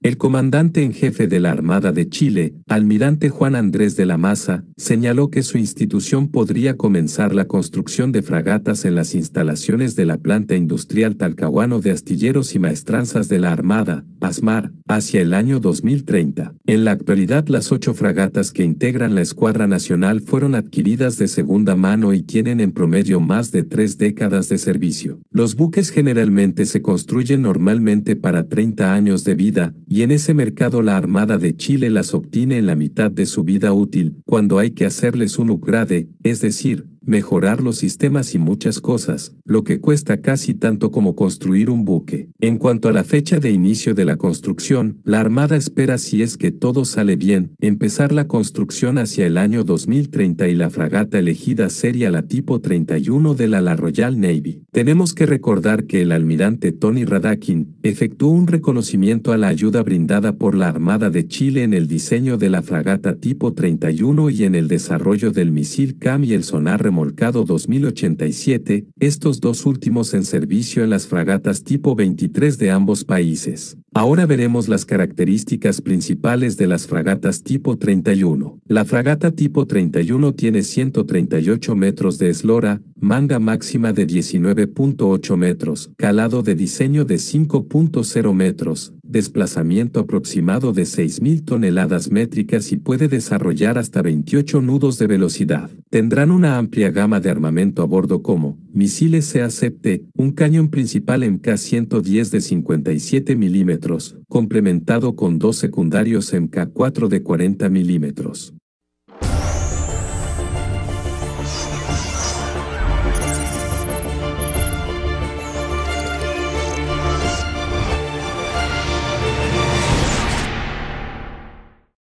El comandante en jefe de la Armada de Chile, almirante Juan Andrés de la Maza, señaló que su institución podría comenzar la construcción de fragatas en las instalaciones de la planta industrial Talcahuano de Astilleros y Maestranzas de la Armada, PASMAR hacia el año 2030. En la actualidad las ocho fragatas que integran la Escuadra Nacional fueron adquiridas de segunda mano y tienen en promedio más de tres décadas de servicio. Los buques generalmente se construyen normalmente para 30 años de vida, y en ese mercado la Armada de Chile las obtiene en la mitad de su vida útil, cuando hay que hacerles un upgrade, es decir, mejorar los sistemas y muchas cosas, lo que cuesta casi tanto como construir un buque. En cuanto a la fecha de inicio de la construcción, la Armada espera si es que todo sale bien, empezar la construcción hacia el año 2030 y la fragata elegida sería la tipo 31 de la, Royal Navy. Tenemos que recordar que el almirante Tony Radakin efectuó un reconocimiento a la ayuda brindada por la Armada de Chile en el diseño de la fragata tipo 31 y en el desarrollo del misil CAM y el sonar remolcado 2087, estos dos últimos en servicio en las fragatas tipo 23 de ambos países. Ahora veremos las características principales de las fragatas tipo 31. La fragata tipo 31 tiene 138 metros de eslora, manga máxima de 19.8 metros, calado de diseño de 5.0 metros, desplazamiento aproximado de 6.000 toneladas métricas y puede desarrollar hasta 28 nudos de velocidad. Tendrán una amplia gama de armamento a bordo como misiles ca e acepte un cañón principal MK-110 de 57 milímetros, complementado con dos secundarios MK-4 de 40 milímetros.